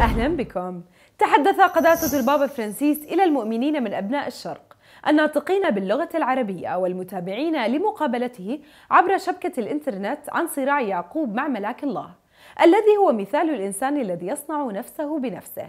أهلا بكم تحدث قداسة البابا فرانسيس إلى المؤمنين من أبناء الشرق الناطقين باللغة العربية والمتابعين لمقابلته عبر شبكة الإنترنت عن صراع يعقوب مع ملاك الله الذي هو مثال الإنسان الذي يصنع نفسه بنفسه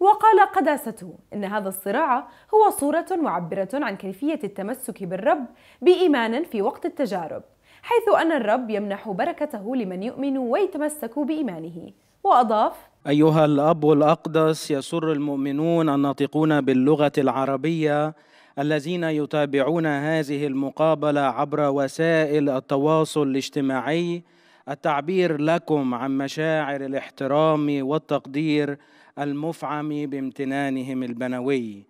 وقال قداسته إن هذا الصراع هو صورة معبرة عن كيفية التمسك بالرب بإيمان في وقت التجارب حيث أن الرب يمنح بركته لمن يؤمن ويتمسك بإيمانه وأضاف أيها الأب الأقدس يسر المؤمنون الناطقون باللغة العربية الذين يتابعون هذه المقابلة عبر وسائل التواصل الاجتماعي التعبير لكم عن مشاعر الاحترام والتقدير المفعم بامتنانهم البنوي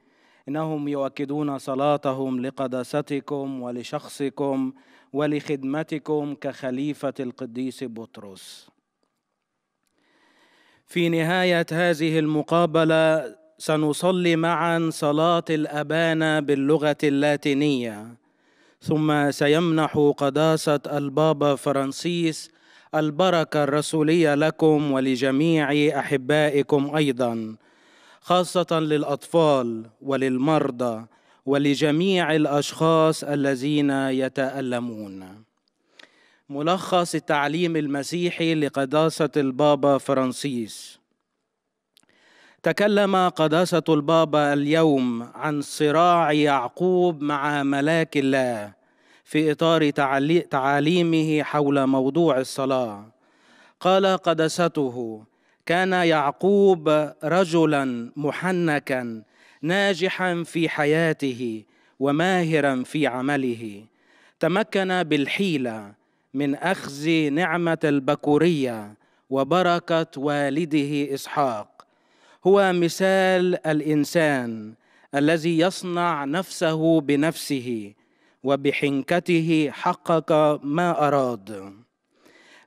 انهم يؤكدون صلاتهم لقداستكم ولشخصكم ولخدمتكم كخليفه القديس بطرس في نهاية هذه المقابلة سنصلي معا صلاة الأبانة باللغة اللاتينية ثم سيمنح قداسة البابا فرانسيس البركة الرسولية لكم ولجميع أحبائكم أيضا خاصة للأطفال وللمرضى ولجميع الأشخاص الذين يتألمون ملخص التعليم المسيحي لقداسة البابا فرانسيس تكلم قداسة البابا اليوم عن صراع يعقوب مع ملاك الله في إطار تعاليمه حول موضوع الصلاة قال قدسته كان يعقوب رجلا محنكا ناجحا في حياته وماهرا في عمله تمكن بالحيله من اخذ نعمه البكوريه وبركه والده اسحاق هو مثال الانسان الذي يصنع نفسه بنفسه وبحنكته حقق ما اراد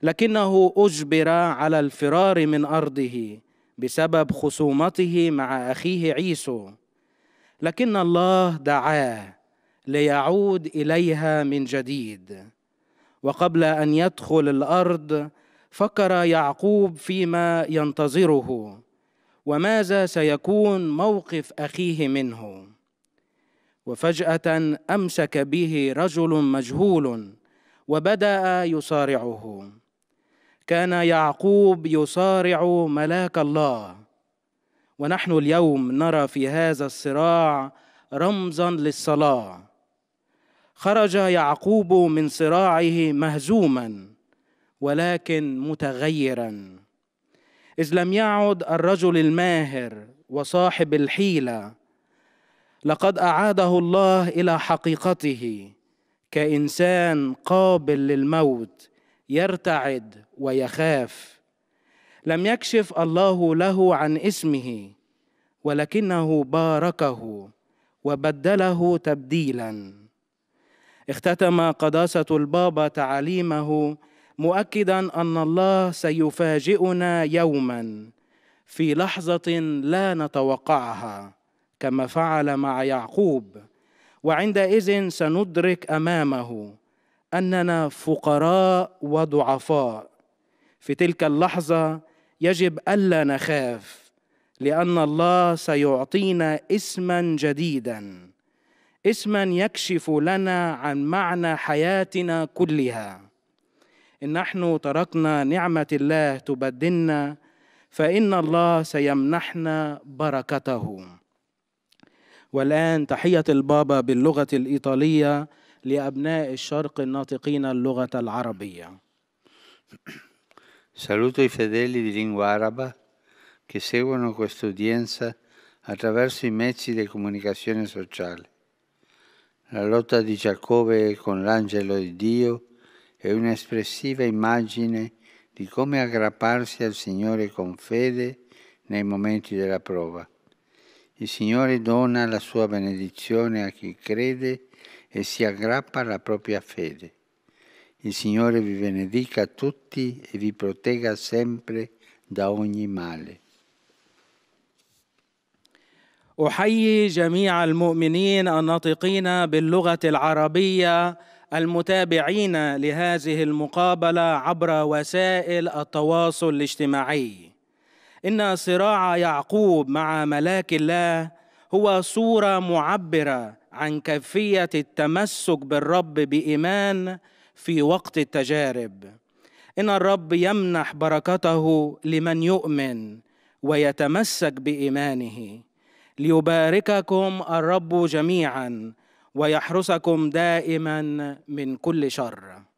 لكنه اجبر على الفرار من ارضه بسبب خصومته مع اخيه عيسو لكن الله دعاه ليعود اليها من جديد وقبل ان يدخل الارض فكر يعقوب فيما ينتظره وماذا سيكون موقف اخيه منه وفجاه امسك به رجل مجهول وبدا يصارعه كان يعقوب يصارع ملاك الله ونحن اليوم نرى في هذا الصراع رمزا للصلاه خرج يعقوب من صراعه مهزوما ولكن متغيرا اذ لم يعد الرجل الماهر وصاحب الحيله لقد اعاده الله الى حقيقته كانسان قابل للموت يرتعد ويخاف لم يكشف الله له عن اسمه ولكنه باركه وبدله تبديلا اختتم قداسة البابا تعاليمه مؤكدا أن الله سيفاجئنا يوما في لحظة لا نتوقعها كما فعل مع يعقوب وعندئذ سندرك أمامه أننا فقراء وضعفاء في تلك اللحظة يجب ألا نخاف لأن الله سيعطينا اسما جديدا اسما يكشف لنا عن معنى حياتنا كلها ان نحن تركنا نعمه الله تبدلنا فان الله سيمنحنا بركته والان تحيه البابا باللغه الايطاليه لابناء الشرق الناطقين اللغه العربيه Saluto i fedeli di lingua araba che seguono questa udienza attraverso i mezzi di comunicazione sociale. La lotta di Giacobbe con l'angelo di Dio è un'espressiva immagine di come aggrapparsi al Signore con fede nei momenti della prova. Il Signore dona la sua benedizione a chi crede e si aggrappa alla propria fede. Il Signore vi benedica tutti e vi protegga sempre da ogni male. احيي جميع المؤمنين الناطقين باللغه العربيه المتابعين لهذه المقابله عبر وسائل التواصل الاجتماعي ان صراع يعقوب مع ملاك الله هو صوره معبره عن كيفيه التمسك بالرب بايمان في وقت التجارب ان الرب يمنح بركته لمن يؤمن ويتمسك بايمانه ليبارككم الرب جميعا ويحرسكم دائما من كل شر